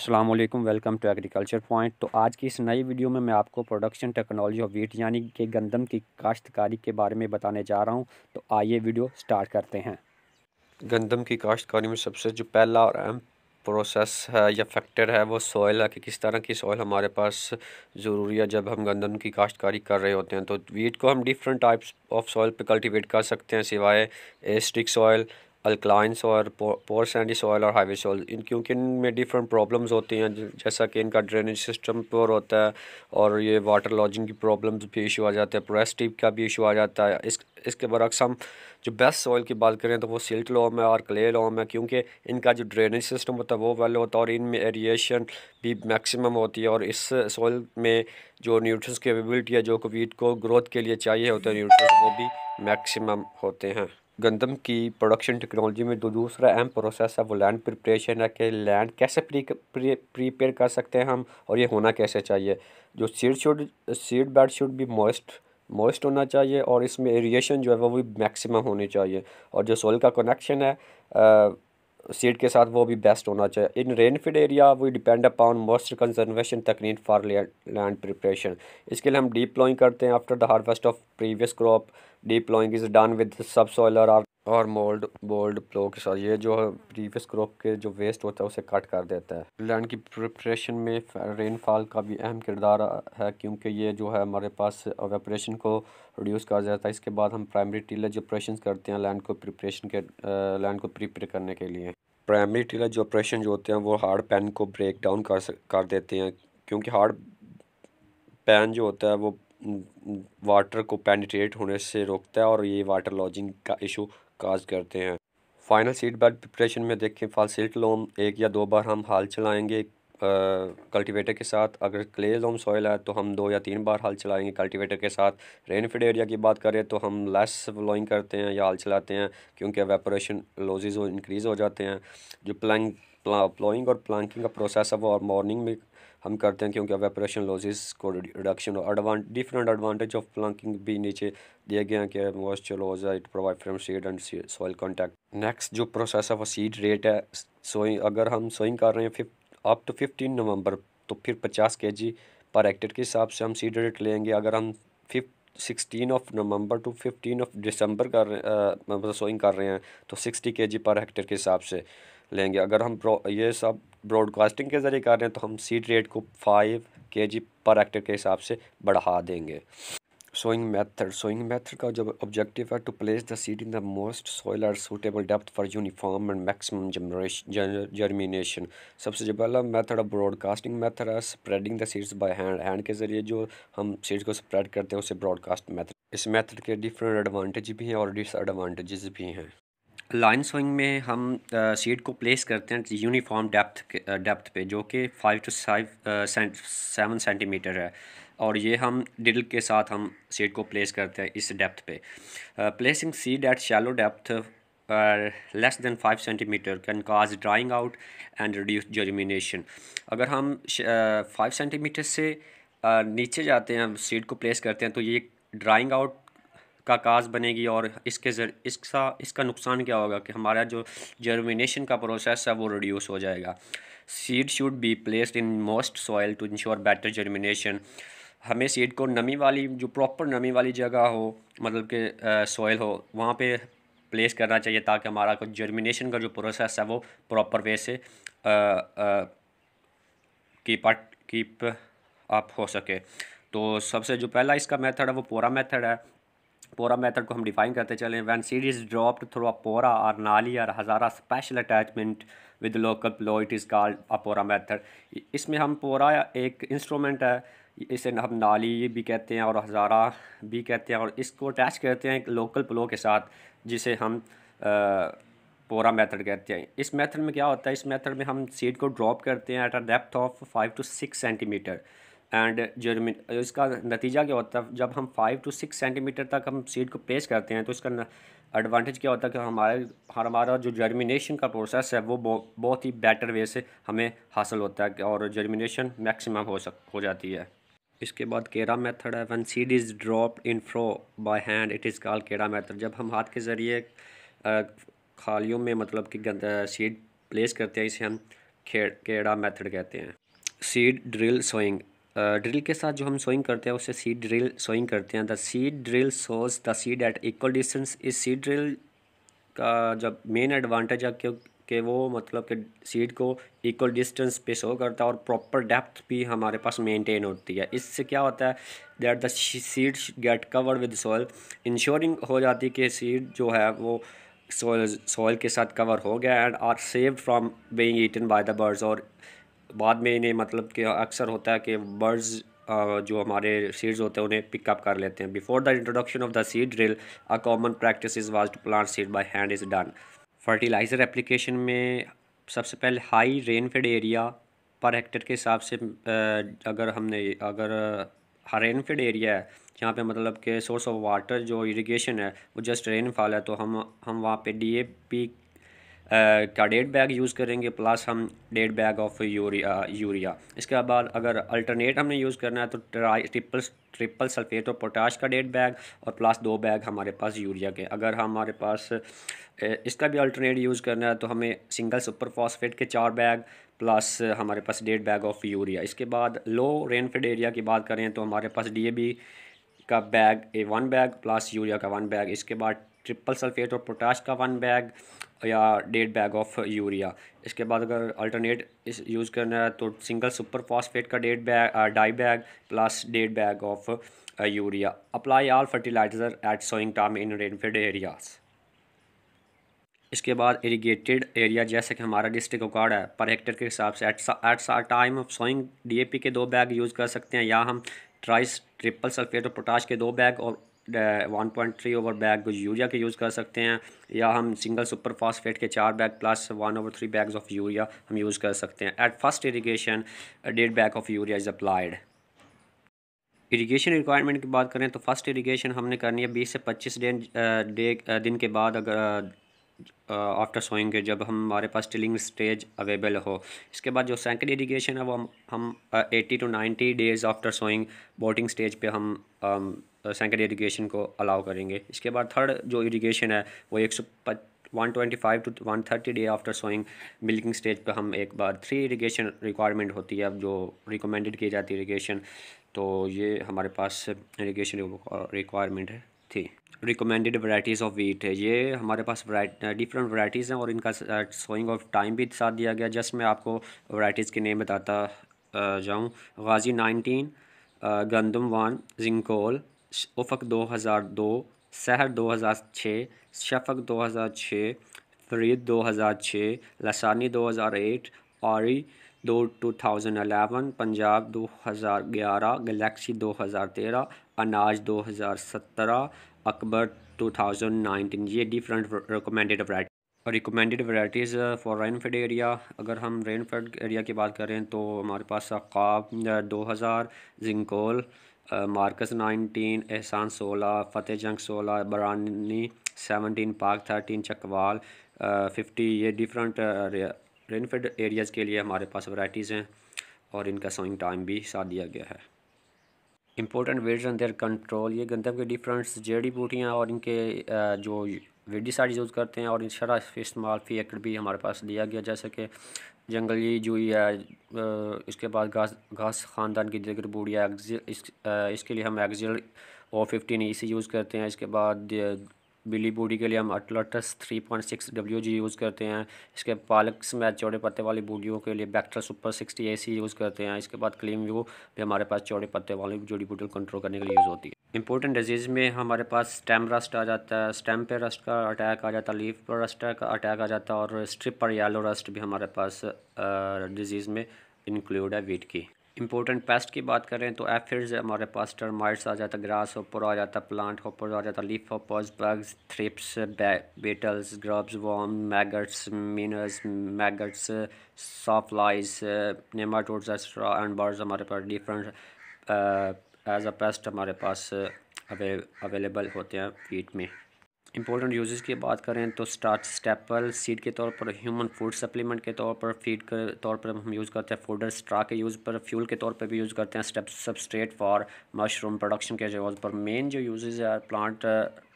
Aslam welcome to agriculture point तो आज की इस नई वीडियो में मैं आपको प्रोडक्शन टेक्नोलॉजी ऑफ वीट यानी कि गंदम की काश्तकारी के बारे में बताने जा रहा हूं तो आइए वीडियो स्टार्ट करते हैं गंदम की काश्तकारी में सबसे जो पहला और अहम प्रोसेस है या फैक्टर है वो सॉइल है कि किस तरह की सॉइल हमारे पास ज़रूरी है जब हम गंदम की काश्तकारी कर रहे होते हैं तो वीट को हम डिफरेंट टाइप्स ऑफ सॉइल पर कल्टिवेट कर सकते हैं सिवाय acidic soil alkaline soil poor sandy soil और हाईवे सॉयल इन क्योंकि इनमें डिफरेंट प्रॉब्लम्स होती हैं जैसा कि इनका ड्रेनेज सिस्टम प्योर होता है और ये वाटर लॉजिंग की प्रॉब्लम्स भी इशू आ जाते हैं प्रेस टिप का भी इशू आ जाता है इस इसके बरक्स हम जो बेस्ट सॉइल की बात करें तो वो सिल्ट लॉम है और क्ले लॉम है क्योंकि इनका जो ड्रेनेज सिस्टम होता है वो वेल होता है और इनमें एरिएशन भी मैक्सिमम होती है और इस सॉइल में जो न्यूट्रंस की अवेबिलिटी है जो वीट को ग्रोथ के लिए चाहिए होते हैं न्यूट्रस वो भी मैक्सिमम होते हैं गंदम की प्रोडक्शन टेक्नोलॉजी में जो दूसरा अहम प्रोसेस है वो लैंड प्रिपरेशन है कि लैंड कैसे प्री प्रिपेयर कर सकते हैं हम और ये होना कैसे चाहिए जो seed should seed bed should भी मोइस्ट मोइस्ट होना चाहिए और इसमें एरिएशन जो है वो भी मैक्सिमम होनी चाहिए और जो सोल का कनेक्शन है आ, सीड के साथ वो भी बेस्ट होना चाहिए in rainfed area we depend upon moisture conservation तकनीक फॉर लैंड प्रिपरेशन इसके लिए हम डीप प्लॉइंग करते हैं after the harvest of previous crop deep ploughing is done with subsoiler or और मोल्ड बोल्ड प्लो के साथ ये जो प्रीवियस क्रॉप के जो वेस्ट होता है उसे कट कर देता है लैंड की प्रिपरेशन में रेनफॉल का भी अहम किरदार है क्योंकि ये जो है हमारे पास ऑपरेशन को रिड्यूस कर जाता है इसके बाद हम प्राइमरी टीलर जो ऑपरेशन करते हैं लैंड को प्रिपरेशन के लैंड को प्रिपेयर करने के लिए प्राइमरी टीलर जो ऑपरेशन जो होते हैं वो हार्ड पैन को ब्रेक डाउन कर कर देते हैं क्योंकि हार्ड पैन जो होता है वो वाटर को पेनिट्रेट होने से रोकता है और ये वाटर लॉजिंग का इशू काज करते हैं फाइनल सीट बेल्ट प्रिपरेशन में देखें सीट लोम एक या दो बार हम हाल चलाएंगे कल्टीवेटर के साथ अगर क्ले लोम सॉइल है तो हम दो या तीन बार हल चलाएंगे कल्टीवेटर के साथ रेनफीड एरिया की बात करें तो हम लेस ब्लोइंग करते हैं या हल चलाते हैं क्योंकि वेपोरेशन लॉजेज हो इंक्रीज़ हो जाते हैं जो प्लैंग प्लोइंग और प्लानिंग का प्रोसेस है वो मॉर्निंग में हम करते हैं क्योंकि वेपोरेशन लॉजेस को रिडक्शन और डिफरेंट एडवांटेज ऑफ प्लानिंग भी नीचे दिए गए हैं कि मॉइस्चर लॉज है it provide from seed and soil contact next जो प्रोसेस है वो सीड रेट है सोइंग अगर हम सोइंग कर रहे हैं fifth up to fifteen November तो फिर पचास के जी पर एक्टर के हिसाब से हम सीड रेट लेंगे अगर हम fifth sixteen of November to fifteen of December कर मतलब सोइंग कर रहे हैं तो सिक्सटी के जी पर एक्टर के हिसाब से लेंगे अगर हम ये सब ब्रॉडकास्टिंग के ज़रिए कर रहे हैं तो हम सीड रेट को फाइव के जी पर एक्टर के हिसाब से बढ़ा देंगे सोइंग मेथड सोइंग मेथड का जब ऑब्जेक्टिव है to place the seed in the moist soil or suitable depth for uniform and maximum germination सबसे जो पहला मेथड ऑफ ब्रॉडकास्टिंग मेथड है spreading the seeds by hand hand के ज़रिए जो हम सीड्स को स्प्रेड करते हैं उसे ब्रॉडकास्ट मैथड इस मैथड के डिफरेंट एडवांटेज भी हैं और डिसएडवांटेजेस भी हैं लाइन सोइंग में हम सीड को प्लेस करते हैं यूनिफॉर्म डेप्थ डेप्थ पे जो कि five to five seven centimetre है और ये हम डिडल के साथ हम सीड को प्लेस करते हैं इस डेप्थ पे placing seed at shallow depth less than five centimetre can cause drying out and reduce germination अगर हम फाइव uh, सेंटीमीटर से uh, नीचे जाते हैं सीड को प्लेस करते हैं तो ये ड्राइंग आउट का काज बनेगी और इसके जर इसका इसका नुकसान क्या होगा कि हमारा जो जर्मिनेशन का प्रोसेस है वो रिड्यूस हो जाएगा seed should be placed in most soil to ensure better germination हमें सीड को नमी वाली जो प्रॉपर नमी वाली जगह हो मतलब कि सॉइल हो वहाँ पे प्लेस करना चाहिए ताकि हमारा को जर्मिनेशन का जो प्रोसेस है वो प्रॉपर वे से कीप कीप अप हो सके तो सबसे जो पहला इसका मेथड है वो पोरा मेथड है पोरा मेथड को हम डिफाइन करते चले when seed is dropped through a पोरा और नाली और हज़ारा special attachment with local plough it is called a पोरा मेथड इसमें हम पोरा एक इंस्ट्रूमेंट है इसे हम नाली भी कहते हैं और हज़ारा भी कहते हैं और इसको अटैच करते हैं एक लोकल प्लो के साथ जिसे हम पोरा मेथड कहते हैं इस मेथड में क्या होता है इस मेथड में हम सीड को ड्रॉप करते हैं at a depth of five to six centimetre and germinate इसका नतीजा क्या होता है जब हम फाइव टू सिक्स सेंटीमीटर तक हम सीड को पेश करते हैं तो इसका एडवांटेज क्या होता है कि हमारे हमारा जो जर्मिनेशन का प्रोसेस है वो बहुत ही बेटर वे से हमें हासिल होता है और जर्मिनेशन मैक्सिमम हो सक हो जाती है इसके बाद केड़ा मेथड है when seed is drop in furrow by hand it is call केड़ा मेथड जब हम हाथ के ज़रिए खालियों में मतलब कि सीड प्लेस करते हैं इसे हम खेड़ केड़ा मेथड कहते हैं सीड ड्रिल सोइंग ड्रिल के साथ जो हम सोइंग करते हैं उसे सीड ड्रिल सोइंग करते हैं the seed drill sows the seed at equal distance इस सीड ड्रिल का जब मेन एडवांटेज है क्योंकि कि वो मतलब कि सीड को इक्वल डिस्टेंस पे शो करता है और प्रॉपर डेप्थ भी हमारे पास मेंटेन होती है इससे क्या होता है that the seed get covered with soil ensuring हो जाती है कि सीड जो है वो सॉयल सॉयल के साथ कवर हो गया and are save from being eaten by the birds और बाद में इन्हें मतलब कि अक्सर होता है कि बर्ड्स जो हमारे सीड्स होते हैं उन्हें पिकअप कर लेते हैं before the introduction of the seed drill a common practice is was to plant seed by hand is done fertiliser application में सबसे पहले हाई रेनफेड एरिया पर हेक्टर के हिसाब से अगर हमने अगर रेनफेड एरिया है यहाँ पे मतलब के सोर्स ऑफ वाटर जो इरिगेशन है वो जस्ट रेनफॉल है तो हम हम वहाँ पे डीएपी का डेढ़ बैग यूज़ करेंगे प्लस हम डेढ़ बैग ऑफ यूरिया यूरिया इसके बाद अगर अल्टरनेट हमने यूज़ करना है तो ट्राई ट्रिपल ट्रिपल सल्फेट और पोटाश का डेढ़ बैग और प्लस दो बैग हमारे पास यूरिया के अगर हमारे पास इसका भी अल्टरनेट यूज़ करना है तो हमें सिंगल सुपर फॉस्फेट के चार बैग प्लस हमारे पास डेढ़ बैग ऑफ यूरिया इसके बाद लो रेनफेड एरिया की बात करें तो हमारे पास डी का bag A one bag plus urea का वन बैग इसके बाद ट्रिपल सल्फेट और पोटाश का वन बैग या डेढ़ बैग ऑफ यूरिया इसके बाद अगर अल्टरनेट इस यूज़ करना है तो सिंगल सुपर फॉस्फेट का डेढ़ बैग डाई बैग प्लस डेढ़ bag of urea apply all fertiliser at sowing time in rainfed areas इसके बाद इरीगेटेड एरिया जैसे कि हमारा डिस्ट्रिक्ट उकाड़ है पर हेक्टर के हिसाब से एट सा टाइम ऑफ सोइंग डी के दो बैग यूज़ कर सकते हैं या हम ट्राइस ट्रिपल सल्फेट और पोटाश के दो बैग और one point three over bag urea के यूज़ कर सकते हैं या हम सिंगल सुपर फास्फेट के चार bag plus one over three bags of urea हम यूज़ कर सकते हैं एट फर्स्ट इरीगेशन डेढ़ bag of urea is applied irrigation requirement की बात करें तो फर्स्ट इरीगेशन हमने करनी है बीस से पच्चीस दिन डे दिन के बाद अगर आफ्टर सोइंग के जब हमारे पास टिलिंग स्टेज अवेलेबल हो इसके बाद जो सेकंड इरीगेशन है वो हम हम eighty to ninety days after sowing booting stage पे हम सेकेंड इरीगेशन को अलाउ करेंगे इसके बाद थर्ड जो इरीगेशन है वो एक सौ one twenty five to one thirty day after sowing milking stage पर हम एक बार थ्री इरीगेशन रिक्वायरमेंट होती है अब जो रिकमेंडेड की जाती है इरीगेशन तो ये हमारे पास इरीगेशन रिक्वायरमेंट है थी रिकमेंडेड वराइटीज़ ऑफ वीट है ये हमारे पास डिफरेंट वराइटीज़ हैं और इनका सोइंग ऑफ टाइम भी साथ दिया गया जस्ट मैं आपको वराइटीज़ के नेम बताता जाऊँ गाजी नाइनटीन गंदम वन जिंकोल उफक 2002 सहर 2006 शफक 2006 फरीद 2006 लसानी 2008 आरी दो टू थाउजेंड अलेवन पंजाब दो हज़ार ग्यारह गलेक्सी दो हज़ार तेरह अनाज दो हज़ार सत्रह अकबर टू थाउजेंड नाइनटीन ये different recommended variety recommended varieties for rainfed area अगर हम रेनफेड एरिया की बात करें तो हमारे पास सकाब दो हज़ार जिंकोल मार्कस नाइनटीन एहसान सोलह फ़तेह जंग सोलह Barani seventeen Pak thirteen Chakwal fifty ये डिफरेंट रेनफेड एरियाज़ के लिए हमारे पास वैराइटीज़ हैं और इनका सोइंग टाइम भी साथ दिया गया है important weed and their control ये गंदम के डिफरेंट जड़ी बूटियाँ और इनके uh, जो वेडी साइड यूज़ करते हैं और इन शराब इस्तेमाल फी एक्ट भी हमारे पास दिया गया जैसे कि जंगली जूई है इसके बाद घास घास ख़ानदान की दिगर बूढ़ी है इस, इसके लिए हम Axial O fifteen C use करते हैं इसके बाद बिली बूढ़ी के लिए हम Atlantis three point six W G use करते हैं इसके पालक में चौड़े पत्ते वाली बूढ़ियों के लिए बैक्टर super sixty E C use करते हैं इसके बाद क्लीम व्यू भी हमारे पास चौड़े पत्ते वाली जड़ी बूटी कंट्रोल करने के लिए यूज़ होती है इंपॉर्टेंट डिजीज़ में हमारे पास स्टेम रस्ट आ जाता है स्टेम पे रस्ट का अटैक आ जाता है लीफ पर रस्ट का अटैक आ जाता है और स्ट्रिप पर येलो रस्ट भी हमारे पास डिजीज़ में इंक्लूड है वीट की इंपॉर्टेंट पेस्ट की बात करें तो एफिड्स हमारे पास टर्माइट्स आ जाता है ग्रास होपर आ जाता है प्लांट होपर आ जाता है leaf hoppers bugs thrips beetles grubs worm maggots मीनस maggots lice nematodes extra and birds हमारे पास डिफरेंट एज अ पेस्ट हमारे पास अवे uh, अवेलेबल होते हैं वीट में इंपॉर्टेंट यूजेस की बात करें तो स्टार्च स्टेपल सीड के तौर पर ह्यूमन फूड सप्लीमेंट के तौर पर फीड के तौर पर हम यूज़ करते हैं फूडर स्ट्रा के यूज़ पर फ्यूल के तौर पर भी यूज़ करते हैं स्टेप सबस्ट्रेट फॉर मशरूम प्रोडक्शन के जो पर मेन जो यूजेस है plant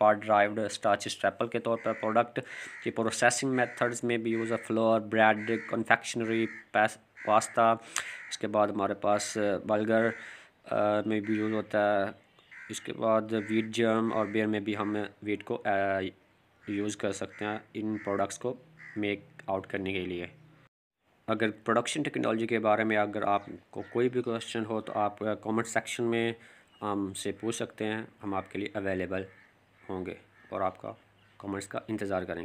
part derived starch staple के तौर पर प्रोडक्ट की प्रोसेसिंग मेथड्स में भी यूज़ है फ्लोर ब्रेड कन्फेक्शनरी पास्ता इसके बाद हमारे पास बर्गर uh, में भी यूज़ होता है इसके बाद वीट जर्म और बेयर में भी हम वीट को यूज़ कर सकते हैं इन प्रोडक्ट्स को मेक आउट करने के लिए अगर प्रोडक्शन टेक्नोलॉजी के बारे में अगर आपको कोई भी क्वेश्चन हो तो आप कमेंट सेक्शन में हमसे पूछ सकते हैं हम आपके लिए अवेलेबल होंगे और आपका कमेंट्स का इंतज़ार करेंगे